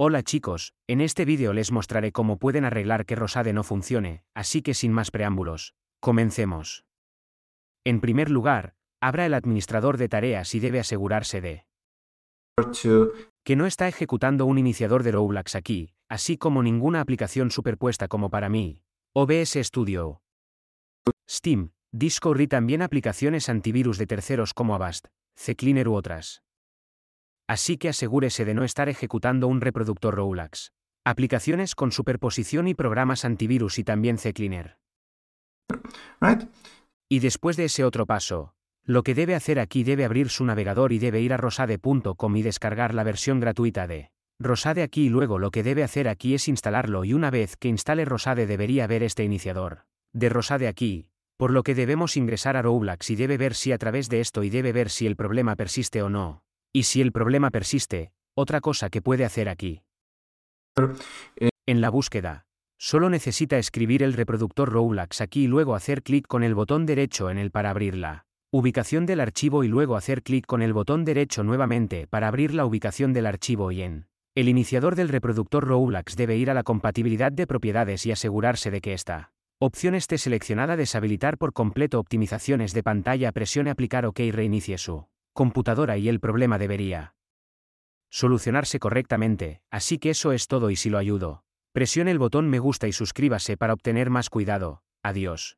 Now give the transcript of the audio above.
Hola chicos, en este vídeo les mostraré cómo pueden arreglar que Rosade no funcione, así que sin más preámbulos, comencemos. En primer lugar, abra el administrador de tareas y debe asegurarse de que no está ejecutando un iniciador de Roblox aquí, así como ninguna aplicación superpuesta como para mí, OBS Studio, Steam, Discord y también aplicaciones antivirus de terceros como Avast, CCleaner u otras así que asegúrese de no estar ejecutando un reproductor Rolax. Aplicaciones con superposición y programas antivirus y también CCleaner. Cleaner. Y después de ese otro paso, lo que debe hacer aquí debe abrir su navegador y debe ir a rosade.com y descargar la versión gratuita de Rosade aquí y luego lo que debe hacer aquí es instalarlo y una vez que instale Rosade debería ver este iniciador de Rosade aquí, por lo que debemos ingresar a Roblox y debe ver si a través de esto y debe ver si el problema persiste o no. Y si el problema persiste, otra cosa que puede hacer aquí. Eh. En la búsqueda, solo necesita escribir el reproductor Rowlax aquí y luego hacer clic con el botón derecho en el para abrir la ubicación del archivo y luego hacer clic con el botón derecho nuevamente para abrir la ubicación del archivo y en el iniciador del reproductor Rowlax debe ir a la compatibilidad de propiedades y asegurarse de que esta opción esté seleccionada deshabilitar por completo optimizaciones de pantalla presione aplicar OK y reinicie su computadora y el problema debería solucionarse correctamente, así que eso es todo y si lo ayudo, presione el botón me gusta y suscríbase para obtener más cuidado. Adiós.